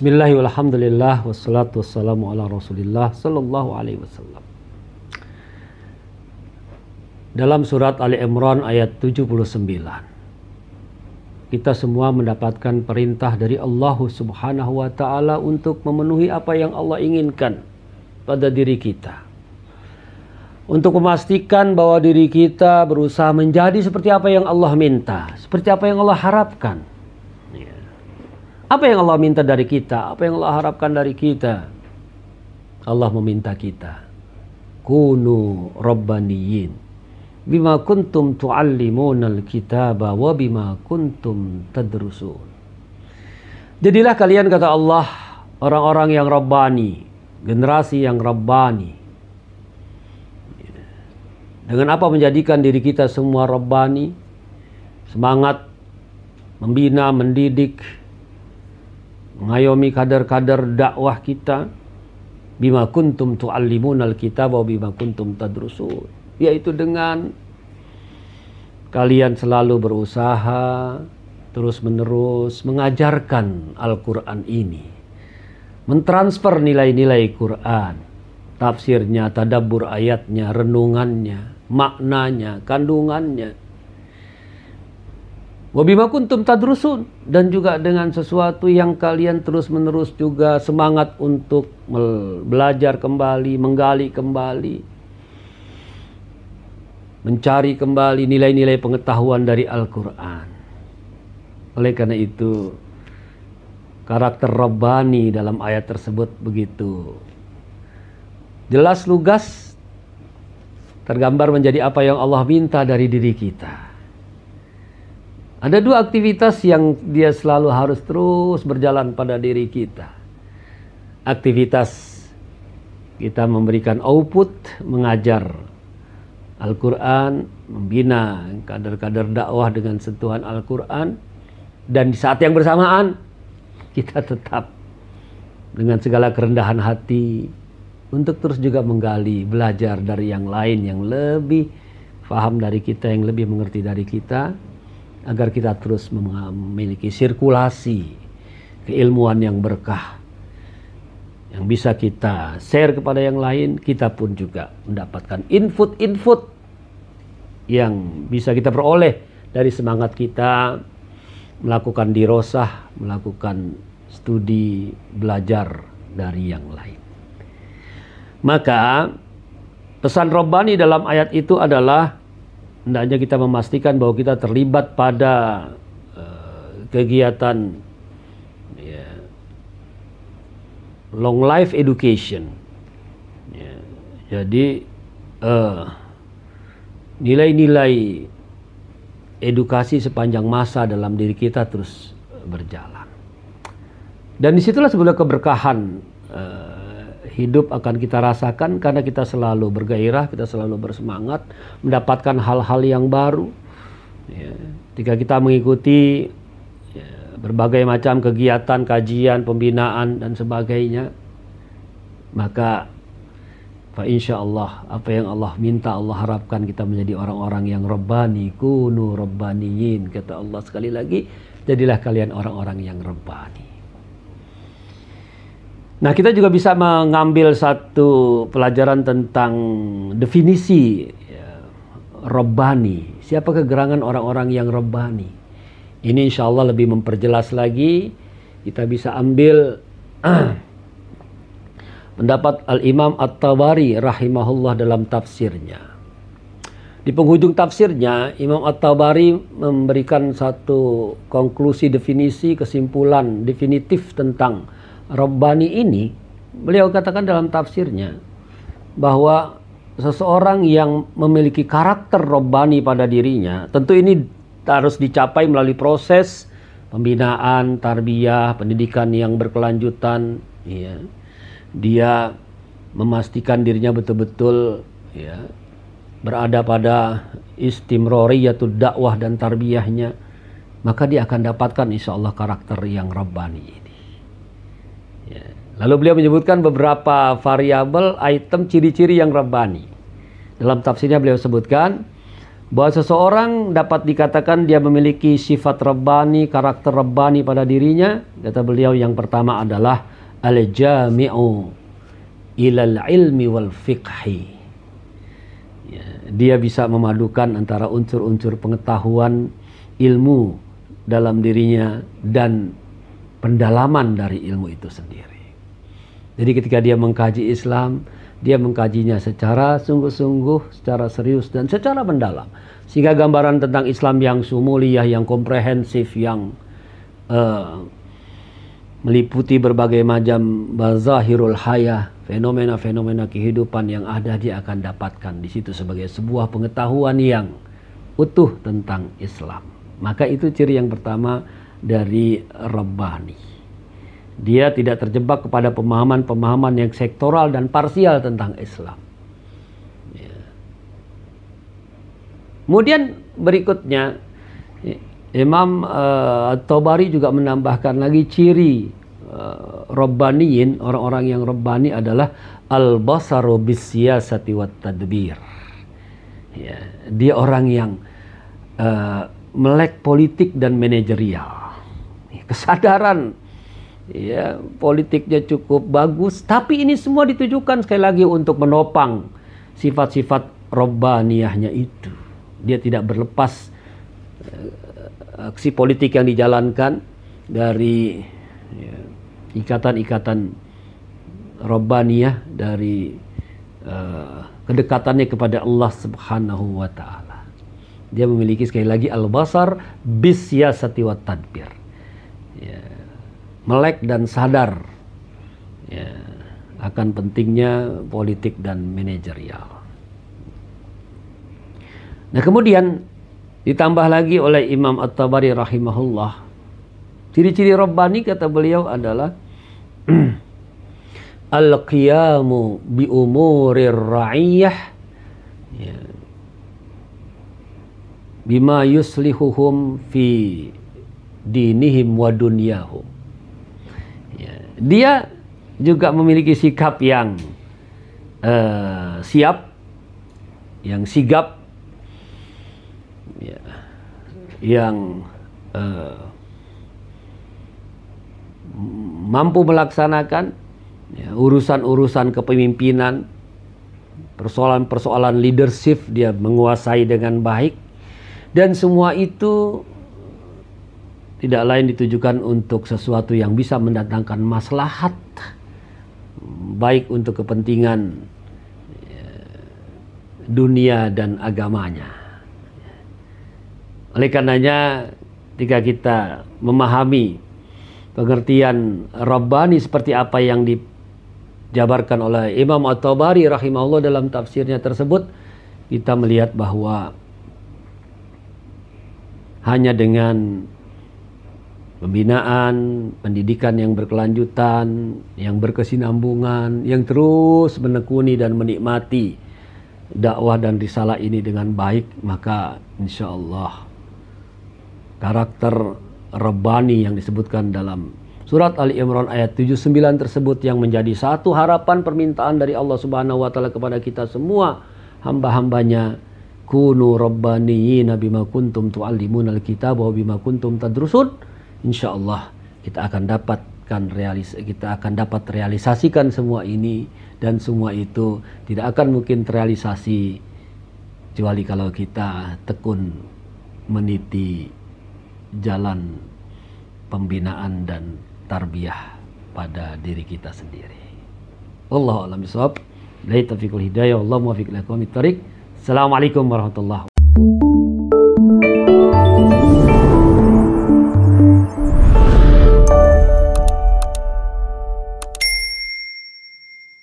Bismillahirrahmanirrahim. Wassalatu wassalamu ala Rasulillah sallallahu alaihi wasallam. Dalam surat Ali Imran ayat 79. Kita semua mendapatkan perintah dari Allah Subhanahu wa taala untuk memenuhi apa yang Allah inginkan pada diri kita. Untuk memastikan bahwa diri kita berusaha menjadi seperti apa yang Allah minta, seperti apa yang Allah harapkan apa yang Allah minta dari kita? Apa yang Allah harapkan dari kita? Allah meminta kita kunu rabbaniyin bima kuntum tuallimunal kitaba wa bima kuntum tadrusun. Jadilah kalian kata Allah orang-orang yang rabbani, generasi yang rabbani. Dengan apa menjadikan diri kita semua rabbani? Semangat membina, mendidik, mengayomi kader-kader dakwah kita bima kuntum tu'allimun alkitab wa bima kuntum tadrusun yaitu dengan kalian selalu berusaha terus-menerus mengajarkan Al-Qur'an ini mentransfer nilai-nilai Quran tafsirnya tadabur ayatnya renungannya maknanya kandungannya Wabima kuntum tadrusun dan juga dengan sesuatu yang kalian terus-menerus juga semangat untuk belajar kembali, menggali kembali, mencari kembali nilai-nilai pengetahuan dari Al-Qur'an. Oleh karena itu, karakter Rabbani dalam ayat tersebut begitu jelas lugas tergambar menjadi apa yang Allah minta dari diri kita. Ada dua aktivitas yang dia selalu harus terus berjalan pada diri kita. Aktivitas kita memberikan output, mengajar Al-Quran, membina kader-kader dakwah dengan sentuhan Al-Quran, dan di saat yang bersamaan kita tetap dengan segala kerendahan hati untuk terus juga menggali, belajar dari yang lain yang lebih paham dari kita, yang lebih mengerti dari kita, agar kita terus memiliki sirkulasi keilmuan yang berkah yang bisa kita share kepada yang lain kita pun juga mendapatkan input-input yang bisa kita peroleh dari semangat kita melakukan dirosah, melakukan studi, belajar dari yang lain. Maka pesan Robani dalam ayat itu adalah hendaknya kita memastikan bahwa kita terlibat pada uh, kegiatan yeah, long life education. Yeah. Jadi nilai eh, nilai-nilai edukasi sepanjang masa dalam diri kita terus berjalan. Dan disitulah sebenarnya keberkahan uh, hidup akan kita rasakan karena kita selalu bergairah, kita selalu bersemangat mendapatkan hal-hal yang baru. Ya, jika kita mengikuti ya, berbagai macam kegiatan, kajian, pembinaan dan sebagainya, maka fa insya Allah apa yang Allah minta Allah harapkan kita menjadi orang-orang yang rebani kunu rebaniin kata Allah sekali lagi jadilah kalian orang-orang yang rebani Nah, kita juga bisa mengambil satu pelajaran tentang definisi ya, Siapa kegerangan orang-orang yang robani? Ini insya Allah lebih memperjelas lagi. Kita bisa ambil pendapat Al-Imam at tawari rahimahullah dalam tafsirnya. Di penghujung tafsirnya, Imam at tawari memberikan satu konklusi definisi, kesimpulan definitif tentang Rabbani ini beliau katakan dalam tafsirnya bahwa seseorang yang memiliki karakter Rabbani pada dirinya tentu ini harus dicapai melalui proses pembinaan, tarbiyah, pendidikan yang berkelanjutan ya. Dia memastikan dirinya betul-betul ya berada pada istimrori yaitu dakwah dan tarbiyahnya maka dia akan dapatkan insya Allah karakter yang Rabbani ini. Lalu beliau menyebutkan beberapa variabel item ciri-ciri yang rabbani. Dalam tafsirnya beliau sebutkan bahwa seseorang dapat dikatakan dia memiliki sifat rabbani, karakter rabbani pada dirinya. Kata beliau yang pertama adalah al-jami'u ilal ilmi wal fiqhi. Ya, dia bisa memadukan antara unsur-unsur pengetahuan ilmu dalam dirinya dan pendalaman dari ilmu itu sendiri. Jadi ketika dia mengkaji Islam, dia mengkajinya secara sungguh-sungguh, secara serius dan secara mendalam. Sehingga gambaran tentang Islam yang sumuliah, yang komprehensif, yang uh, meliputi berbagai macam bazahirul hayah, fenomena-fenomena kehidupan yang ada dia akan dapatkan di situ sebagai sebuah pengetahuan yang utuh tentang Islam. Maka itu ciri yang pertama dari Rabbani. Dia tidak terjebak kepada pemahaman-pemahaman yang sektoral dan parsial tentang Islam. Ya. Kemudian berikutnya Imam uh, eh, Tobari juga menambahkan lagi ciri uh, eh, Rabbaniin, orang-orang yang Rabbani adalah al-basaru bisyasati wat tadbir. Ya, dia orang yang uh, melek politik dan manajerial. Ya, kesadaran ya politiknya cukup bagus tapi ini semua ditujukan sekali lagi untuk menopang sifat-sifat robbaniahnya itu dia tidak berlepas uh, aksi politik yang dijalankan dari ya, ikatan-ikatan ya, robbaniyah dari uh, kedekatannya kepada Allah Subhanahu wa taala dia memiliki sekali lagi al-basar bisyasati wa tadbir ya, melek dan sadar ya, akan pentingnya politik dan manajerial. Nah kemudian ditambah lagi oleh Imam At-Tabari rahimahullah ciri-ciri Rabbani kata beliau adalah al-qiyamu bi umurir ra'iyah ya, bima yuslihuhum fi dinihim wa dunyahum. Ya. Dia juga memiliki sikap yang uh, siap, yang sigap, ya, yang uh, mampu melaksanakan ya, urusan-urusan ya, urusan -urusan kepemimpinan, persoalan-persoalan leadership dia menguasai dengan baik dan semua itu tidak lain ditujukan untuk sesuatu yang bisa mendatangkan maslahat baik untuk kepentingan eh, dunia dan agamanya. Oleh karenanya ketika kita memahami pengertian Rabbani seperti apa yang dijabarkan oleh Imam At-Tabari rahimahullah dalam tafsirnya tersebut kita melihat bahwa hanya dengan pembinaan, pendidikan yang berkelanjutan, yang berkesinambungan, yang terus menekuni dan menikmati dakwah dan risalah ini dengan baik, maka insya Allah karakter rebani yang disebutkan dalam surat Ali Imran ayat 79 tersebut yang menjadi satu harapan permintaan dari Allah Subhanahu wa taala kepada kita semua hamba-hambanya kunu rabbaniyina bima kuntum tuallimunal kitab wa bima kuntum tadrusun insya Allah kita akan dapatkan realis kita akan dapat realisasikan semua ini dan semua itu tidak akan mungkin terrealisasi kecuali kalau kita tekun meniti jalan pembinaan dan tarbiyah pada diri kita sendiri. Allah alam bisawab. Lai taufiqul hidayah. Allah muwafiq lakum Assalamualaikum warahmatullahi